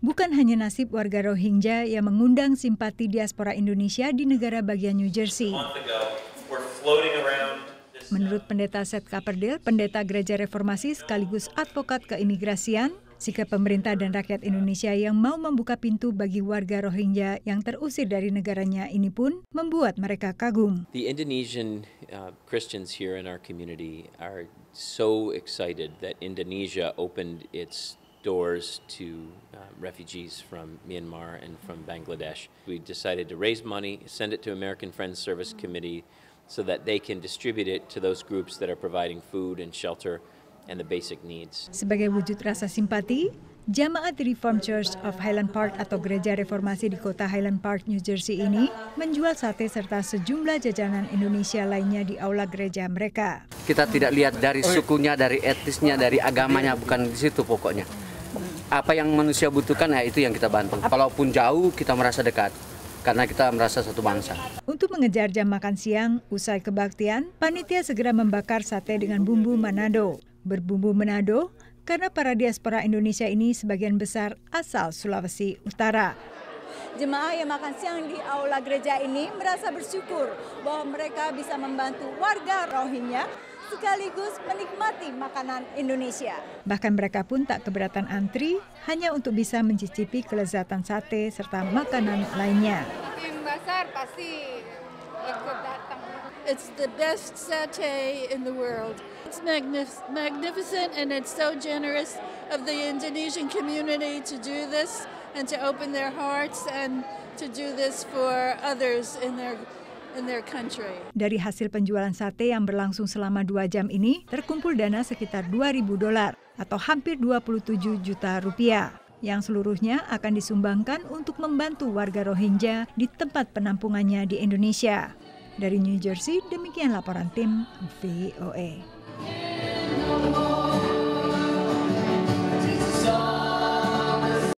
Bukan hanya nasib warga Rohingya yang mengundang simpati diaspora Indonesia di negara bagian New Jersey. Menurut pendeta Seth Kaperdil, pendeta gereja reformasi sekaligus advokat keimigrasian, sikap pemerintah dan rakyat Indonesia yang mau membuka pintu bagi warga Rohingya yang terusir dari negaranya ini pun membuat mereka kagum. The Indonesian uh, Christians here in our community are so excited that Indonesia opened its doors to uh, refugees from Myanmar and from Bangladesh. We decided to raise money, send it to American Friends Service mm-hmm. Committee so that they can distribute it to those groups that are providing food and shelter and the basic needs. Sebagai wujud rasa simpati, Jamaat Reform Church of Highland Park atau Gereja Reformasi di kota Highland Park, New Jersey ini menjual sate serta sejumlah jajanan Indonesia lainnya di aula gereja mereka. Kita tidak lihat dari sukunya, dari etnisnya, dari agamanya, bukan di situ pokoknya apa yang manusia butuhkan ya itu yang kita bantu. Kalaupun jauh kita merasa dekat karena kita merasa satu bangsa. Untuk mengejar jam makan siang usai kebaktian, panitia segera membakar sate dengan bumbu Manado. Berbumbu Manado karena para diaspora Indonesia ini sebagian besar asal Sulawesi Utara. Jemaah yang makan siang di aula gereja ini merasa bersyukur bahwa mereka bisa membantu warga Rohingya sekaligus menikmati makanan Indonesia. Bahkan mereka pun tak keberatan antri hanya untuk bisa mencicipi kelezatan sate serta makanan lainnya. Tim besar pasti ikut datang. It's the best sate in the world. It's magnif magnificent and it's so generous of the Indonesian community to do this and to open their hearts and to do this for others in their dari hasil penjualan sate yang berlangsung selama dua jam ini, terkumpul dana sekitar 2.000 dolar atau hampir 27 juta rupiah yang seluruhnya akan disumbangkan untuk membantu warga Rohingya di tempat penampungannya di Indonesia. Dari New Jersey, demikian laporan tim VOA. E.